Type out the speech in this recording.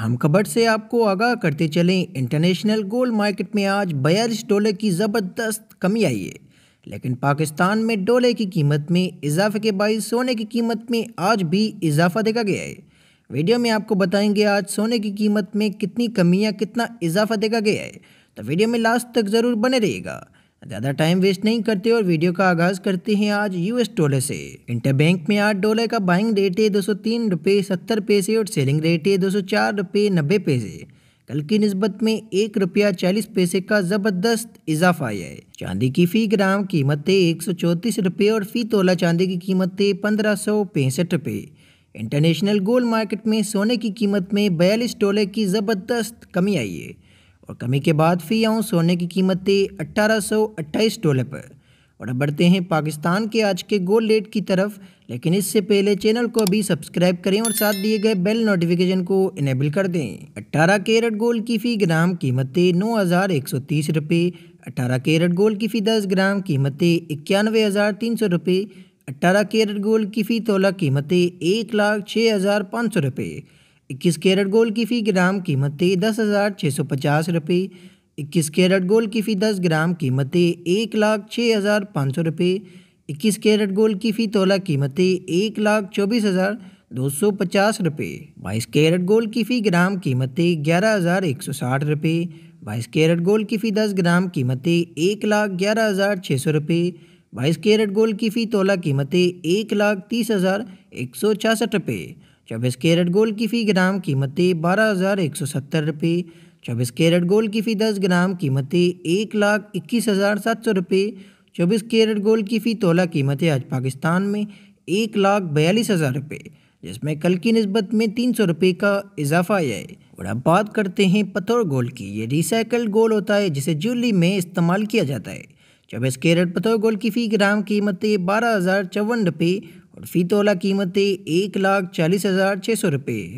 अहम खबर से आपको आगाह करते चलें इंटरनेशनल गोल्ड मार्केट में आज बयालीस डॉलर की ज़बरदस्त कमी आई है लेकिन पाकिस्तान में डॉलर की कीमत में इजाफे के बाईस सोने की कीमत में आज भी इजाफा देखा गया है वीडियो में आपको बताएंगे आज सोने की कीमत में कितनी कमी या कितना इजाफा देखा गया है तो वीडियो में लास्ट तक ज़रूर बने रहेगा ज़्यादा टाइम वेस्ट नहीं करते और वीडियो का आगाज करते हैं आज यूएस डॉलर से इंटर बैंक में आठ डॉलर का बाइंग रेट है दो सौ तीन रुपये सत्तर पैसे और सेलिंग रेट है दो सौ चार रुपये नब्बे पैसे कल की नस्बत में एक रुपया चालीस पैसे का ज़बरदस्त इजाफा आया है चांदी की फ़ी ग्राम कीमत है एक सौ चौंतीस रुपये और फ़ी तोला चांदी की कीमत है पंद्रह सौ पैंसठ रुपये इंटरनेशनल गोल्ड मार्केट में सोने की कीमत में बयालीस डॉलर की ज़बरदस्त कमी आई है और कमी के बाद फी आउँ सोने की कीमतें अट्ठारह डॉलर पर और अब बढ़ते हैं पाकिस्तान के आज के गोल्ड रेट की तरफ लेकिन इससे पहले चैनल को अभी सब्सक्राइब करें और साथ दिए गए बेल नोटिफिकेशन को इनेबल कर दें 18 कैरेट गोल्ड की फ़ी ग्राम कीमतें नौ हज़ार एक सौ तीस रुपये अट्ठारह कैरेट गोल्ड की फ़ी दस ग्राम कीमतें इक्यानवे हज़ार तीन सौ रुपये अट्ठारह कैरेट गोल्ड की फ़ी तोला कीमतें एक लाख छः हज़ार पाँच सौ रुपये इक्कीस कैरेट गोल्ड की फ़ी ग्राम कीमत थी दस हज़ार छः सौ पचास रुपये इक्कीस कैरेट गोल्ड की फ़ी दस ग्राम कीमत थी एक लाख छः हज़ार पाँच सौ रुपये इक्कीस कैरेट गोल्ड की फ़ी तोला कीमत थी एक लाख चौबीस हज़ार दो सौ पचास रुपये बाईस कैरेट गोल्ड की फ़ी ग्राम कीमत थी ग्यारह हज़ार एक सौ साठ रुपये बाईस कैरेट गोल्ड की फ़ी दस ग्राम कीमत थी एक लाख ग्यारह हज़ार छः सौ रुपये बाईस कैरेट गोल्ड की फ़ी तोला कीमत थी एक लाख तीस हज़ार एक सौ छियासठ रुपये चौबीस कैरेट गोल्ड की फ़ी ग्राम कीमती बारह हज़ार एक सौ सत्तर रुपये चौबीस कैरेट गोल्ड की फ़ी दस ग्राम कीमती एक लाख इक्कीस हज़ार सात सौ रुपये चौबीस कैरेट गोल्ड की फ़ी तोला कीमतें आज पाकिस्तान में एक लाख बयालीस हज़ार रुपये जिसमें कल की नस्बत में तीन सौ रुपये का इजाफा आया है और अब बात करते हैं पथौर गोल्ड की ये रिसाइकल गोल्ड होता है जिसे ज्वेलरी में इस्तेमाल किया जाता है चौबीस कैरेट पथौर गोल्ड की फ़ी ग्राम कीमतें बारह हज़ार चौवन रुपये और फ़ी तोला एक लाख चालीस हज़ार छः सौ रुपये